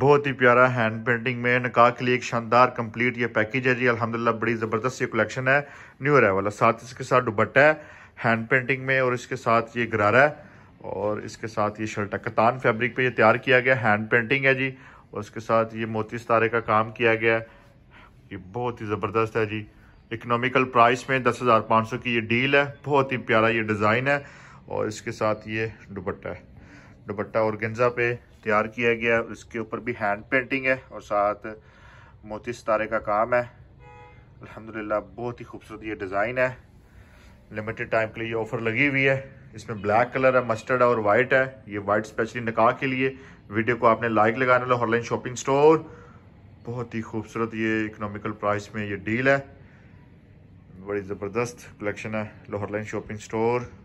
बहुत ही प्यारा hand painting में निकाह के लिए एक शानदार कंप्लीट ये पैकेज है जी अलहमदिल्ला बड़ी ज़बरदस्त ये कलेक्शन है न्यू अरावल है साथ इसके साथ दुबट्टा है हैंड पेंटिंग में और इसके साथ ये गरारा है और इसके साथ ये शर्ट है कतान फैब्रिक पे ये तैयार किया गया हैंड पेंटिंग है जी और उसके साथ ये मोती सितारे का काम किया गया है ये बहुत ही ज़बरदस्त है जी इकनॉमिकल प्राइस में दस हज़ार पाँच सौ की ये डील है बहुत ही प्यारा ये डिज़ाइन है और इसके साथ ये दुबट्टा है दुपट्टा औरगेंजा पे तैयार किया गया है इसके ऊपर भी हैंड पेंटिंग है और साथ मोती सितारे का काम है अल्हम्दुलिल्लाह बहुत ही खूबसूरत ये डिज़ाइन है लिमिटेड टाइम के लिए ये ऑफ़र लगी हुई है इसमें ब्लैक कलर है मस्टर्ड है और वाइट है ये वाइट स्पेशली निकाह के लिए वीडियो को आपने लाइक लगाने लो ऑनलाइन शॉपिंग स्टोर बहुत ही खूबसूरत ये इकोनॉमिकल प्राइस में ये डील है बड़ी ज़बरदस्त कलेक्शन है लाहौर लाइन शॉपिंग स्टोर